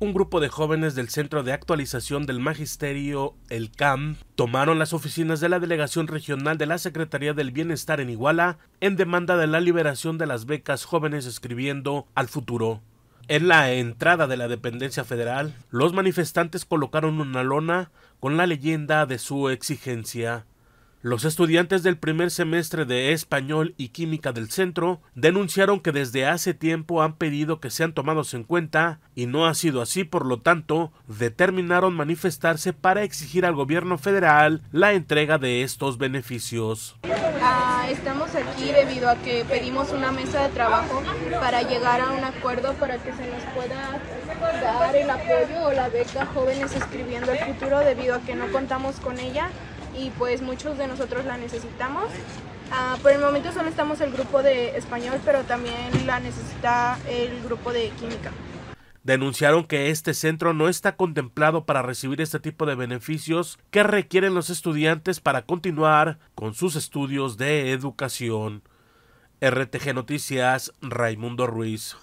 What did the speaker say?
un grupo de jóvenes del Centro de Actualización del Magisterio, el CAM, tomaron las oficinas de la Delegación Regional de la Secretaría del Bienestar en Iguala en demanda de la liberación de las becas jóvenes escribiendo al futuro. En la entrada de la dependencia federal, los manifestantes colocaron una lona con la leyenda de su exigencia. Los estudiantes del primer semestre de Español y Química del Centro denunciaron que desde hace tiempo han pedido que sean tomados en cuenta y no ha sido así, por lo tanto, determinaron manifestarse para exigir al gobierno federal la entrega de estos beneficios. Ah, estamos aquí debido a que pedimos una mesa de trabajo para llegar a un acuerdo para que se nos pueda dar el apoyo o la beca Jóvenes Escribiendo el Futuro debido a que no contamos con ella y pues muchos de nosotros la necesitamos. Ah, por el momento solo estamos el grupo de español, pero también la necesita el grupo de química. Denunciaron que este centro no está contemplado para recibir este tipo de beneficios que requieren los estudiantes para continuar con sus estudios de educación. RTG Noticias, Raimundo Ruiz.